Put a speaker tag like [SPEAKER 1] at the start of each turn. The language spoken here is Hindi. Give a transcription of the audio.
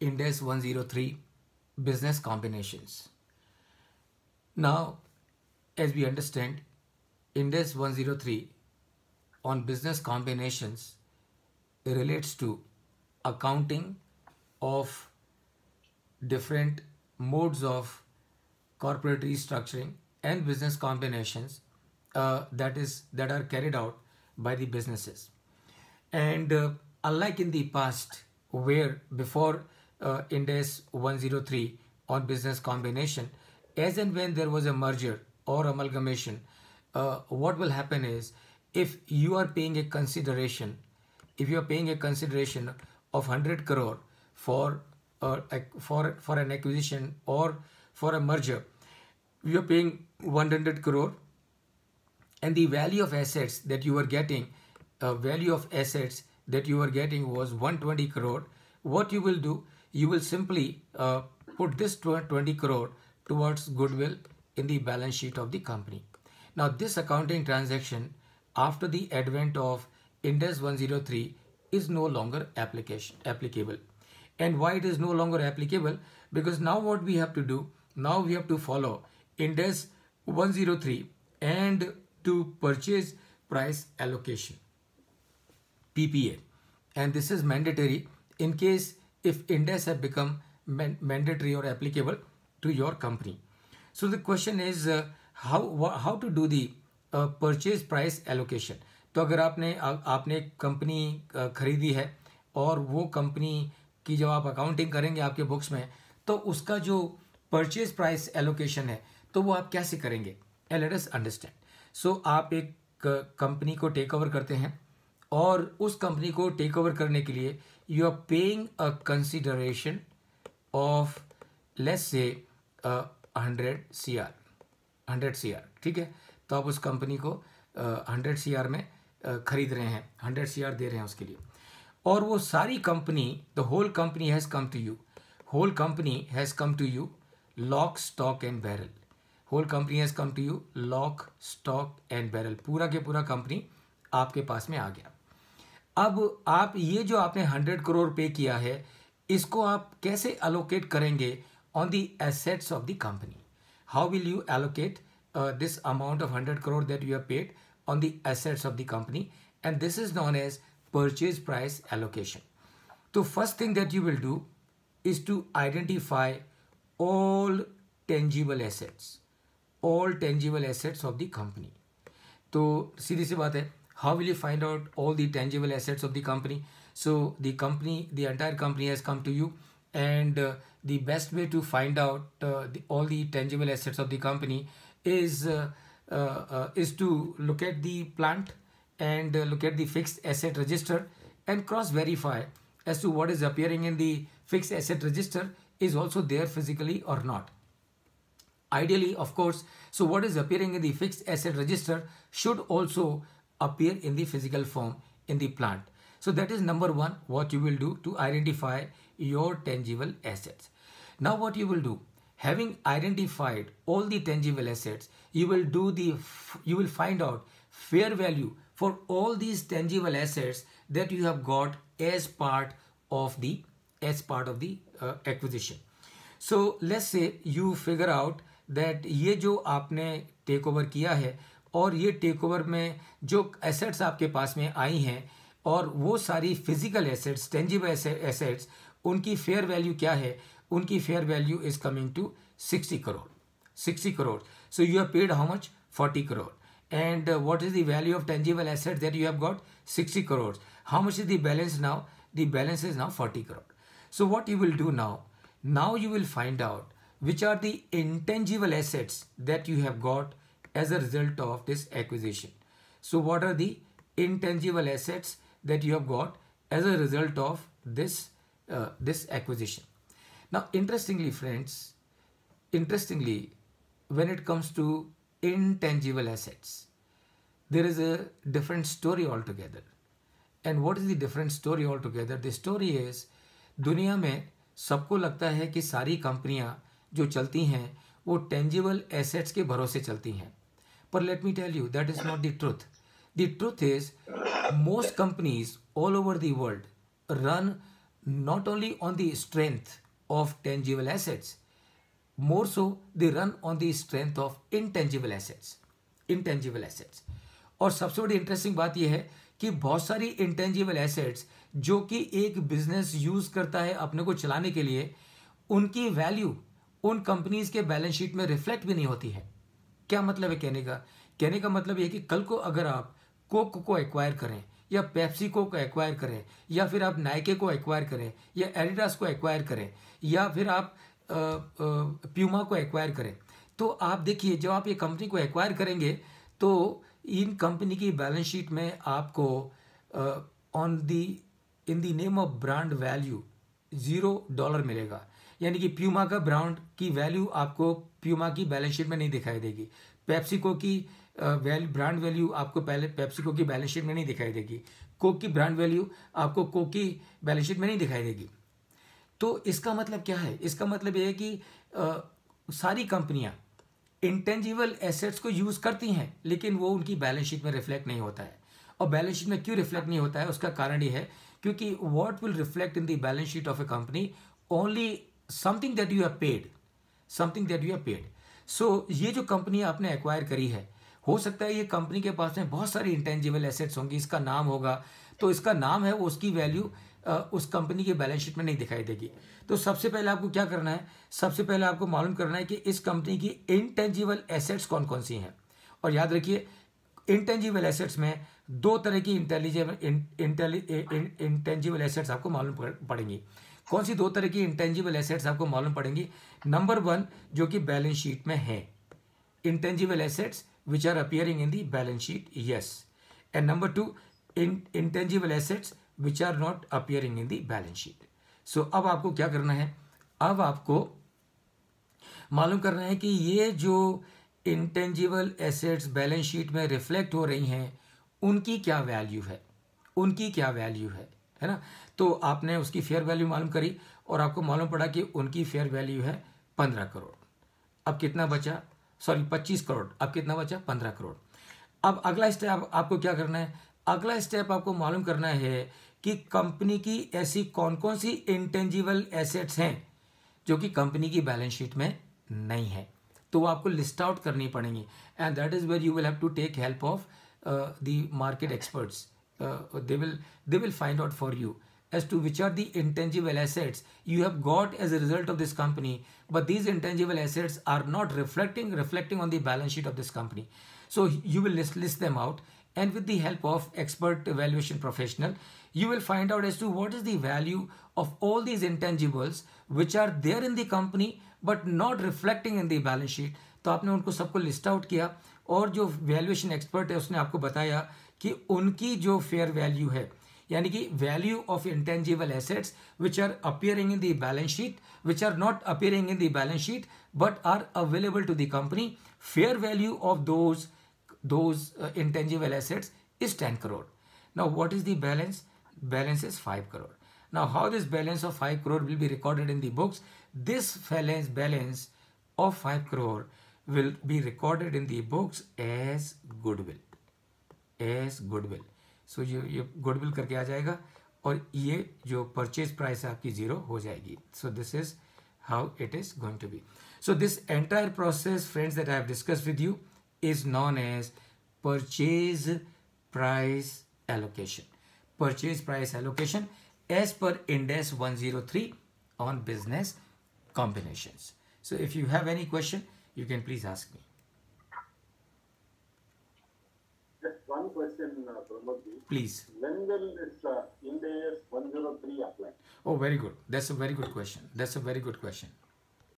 [SPEAKER 1] Index 103 business combinations. Now, as we understand, Index 103 on business combinations relates to accounting of different modes of corporate restructuring and business combinations uh, that is that are carried out by the businesses and uh, unlike in the past where before uh, Index 103 on business combination, as and when there was a merger or amalgamation, uh, what will happen is if you are paying a consideration, if you are paying a consideration of 100 crore for uh, for for an acquisition or for a merger, you are paying 100 crore, and the value of assets that you were getting, uh, value of assets that you were getting was 120 crore. What you will do? you will simply uh, put this 20 crore towards goodwill in the balance sheet of the company. Now this accounting transaction after the advent of Index 103 is no longer application applicable. And why it is no longer applicable? Because now what we have to do, now we have to follow Index 103 and to purchase price allocation, PPA. And this is mandatory in case if index have become man mandatory or applicable to your company. So the question is uh, how how to do the uh, purchase price allocation. तो अगर आपने आ, आपने कंपनी uh, खरीदी है और वो कंपनी की जब आप अकाउंटिंग करेंगे आपके बुक्स में तो उसका जो परचेज प्राइस एलोकेशन है तो वो आप कैसे करेंगे लेट अस अंडरस्टैंड सो आप एक कंपनी uh, को टेक ओवर करते हैं और उस कंपनी को टेक ओवर करने के लिए you are paying a consideration of let's say hundred C R hundred C R ठीक है तो आप उस कंपनी को हंड्रेड सी आर में ख़रीद रहे हैं हंड्रेड सी आर दे रहे हैं उसके लिए और वो सारी company the whole company has come to you whole company has come to you lock stock and barrel whole company has come to you lock stock and barrel पूरा के पूरा कंपनी आपके पास में आ गया अब आप ये जो आपने हंड्रेड करोड़ पे किया है इसको आप कैसे एलोकेट करेंगे on the assets of the company how will you allocate this amount of hundred crore that you are paid on the assets of the company and this is known as purchase price allocation तो first thing that you will do is to identify all tangible assets all tangible assets of the company तो सीधी सी बात है How will you find out all the tangible assets of the company? So the company, the entire company has come to you and uh, the best way to find out uh, the, all the tangible assets of the company is uh, uh, uh is to look at the plant and uh, look at the fixed asset register and cross verify as to what is appearing in the fixed asset register is also there physically or not ideally of course so what is appearing in the fixed asset register should also appear in the physical form in the plant. So that is number one, what you will do to identify your tangible assets. Now what you will do, having identified all the tangible assets, you will do the, you will find out fair value for all these tangible assets that you have got as part of the, as part of the uh, acquisition. So let's say you figure out that ये जो आपने takeover ओवर किया है और ये टेक ओवर में जो एसेट्स आपके पास में आई हैं और वो सारी फिजिकल एसेट्स टेंजिबल एसेट्स उनकी फेयर वैल्यू क्या है उनकी fair value is coming to sixty crore sixty crore so you have paid how much forty crore and what is the value of tangible asset that you have got sixty crore how much is the balance now the balance is now forty crore so what you will do now now you will find out which are the intangible assets that you have got as a result of this acquisition. So what are the intangible assets that you have got as a result of this uh, this acquisition? Now, interestingly, friends, interestingly, when it comes to intangible assets, there is a different story altogether. And what is the different story altogether? The story is, dunya me sabko lagta hai ki है कि jo chalti जो wo tangible assets ke assets chalti भरोसे But let me tell you, that is not the truth. The truth is, most companies all over the world run not only on the strength of tangible assets, more so they run on the strength of intangible assets. Intangible assets. और सबसे बड़ी इंटरेस्टिंग बात यह है कि बहुत सारी इंटेंजिबल एसेट्स जो कि एक बिजनेस यूज करता है अपने को चलाने के लिए उनकी वैल्यू उन कंपनीज के बैलेंस शीट में रिफ्लेक्ट भी नहीं होती है क्या मतलब है कहने का कहने का मतलब यह कि कल को अगर आप कोक को एक्वायर करें या पेप्सी को एक्वायर करें या फिर आप नायके को एक्वायर करें या एडिडास को एक्वायर करें या फिर आप प्यूमा को एक्वायर करें तो आप देखिए जब आप ये कंपनी को एक्वायर करेंगे तो इन कंपनी की बैलेंस शीट में आपको on the in the name of brand value zero dollar मिलेगा यानी कि प्यूमा का ब्रांड की वैल्यू आपको प्यूमा की बैलेंस शीट में नहीं दिखाई देगी पेप्सिको की वैल ब्रांड वैल्यू आपको पहले पेप्सिको की बैलेंस शीट में नहीं दिखाई देगी कोक की ब्रांड वैल्यू आपको कोक की बैलेंस शीट में नहीं दिखाई देगी तो इसका मतलब क्या है इसका मतलब यह है कि आ, सारी कंपनियां इंटेंजिबल एसेट्स को यूज़ करती हैं लेकिन वो उनकी बैलेंस शीट में रिफ्लेक्ट नहीं होता है और बैलेंस शीट में क्यों रिफ्लेक्ट नहीं होता है उसका कारण ये है क्योंकि what will reflect in the balance sheet of a company only something that you have paid something that you have paid so ये जो कंपनी आपने एक्वायर करी है हो सकता है ये कंपनी के पास में बहुत सारे इंटेंजिबल एसेट्स होंगे इसका नाम होगा तो इसका नाम है वो उसकी वैल्यू उस कंपनी के बैलेंस शीट में नहीं दिखाई देगी तो सबसे पहले आपको क्या करना है सबसे पहले आपको मालूम करना है कि इस कंपनी की इंटेंजिबल एसेट्स कौन कौन सी हैं और याद रखिए इंटेंजिबल एसेट्स में दो तरह की इंटेलिजिबल इंटेंजिबल एसेट्स आपको मालूम पड़ेंगी कौन सी दो तरह की इंटेंजिबल एसेट्स आपको मालूम पड़ेंगी नंबर वन जो कि बैलेंस शीट में है intangible assets which are appearing in the balance sheet yes and number two intangible assets which are not appearing in the balance sheet so अब आपको क्या करना है अब आपको मालूम करना है कि ये जो इंटेंजिबल एसेट्स बैलेंस शीट में रिफ्लेक्ट हो रही हैं उनकी क्या वैल्यू है उनकी क्या वैल्यू है है ना तो आपने उसकी फेयर वैल्यू मालूम करी और आपको मालूम पड़ा कि उनकी फेयर वैल्यू है पंद्रह करोड़ अब कितना बचा सॉरी पच्चीस करोड़ अब कितना बचा पंद्रह करोड़ अब अगला स्टेप आप, आपको क्या करना है अगला स्टेप आपको मालूम करना है कि कंपनी की ऐसी कौन कौन सी इंटेंजिबल एसेट्स हैं जो कि कंपनी की बैलेंस शीट में नहीं है तो वो आपको लिस्ट आउट करनी पड़ेंगी and that is where you will have to take help of the market experts uh, they will they will find out for you as to which are the intangible assets you have got as a result of this company but these intangible assets are not reflecting reflecting on the balance sheet of this company so you will list, list them out and with the help of expert valuation professional you will find out as to what is the value of all these intangibles which are there in the company but not reflecting in the balance sheet तो आपने उनको सबको लिस्ट आउट किया और जो वैल्यूएशन एक्सपर्ट है उसने आपको बताया कि उनकी जो फेयर वैल्यू है यानी कि value of intangible assets which are appearing in the balance sheet which are not appearing in the balance sheet but are available to the company fair value of those those intangible assets is ten crore now what is the balance balance is five crore now how this balance of five crore will be recorded in the books this balance of five crore will be recorded in the books as goodwill. As goodwill. So you, you goodwill करके आ जाएगा और ये जो purchase price है आपकी zero So this is how it is going to be. So this entire process, friends, that I have discussed with you is known as purchase price allocation. Purchase price allocation as per Index 103 on business combinations. So if you have any question, you can please ask me. Just one question, uh, Please. When will this uh, Ind AS 103 apply? Oh, very good. That's a very good question. That's a very good question.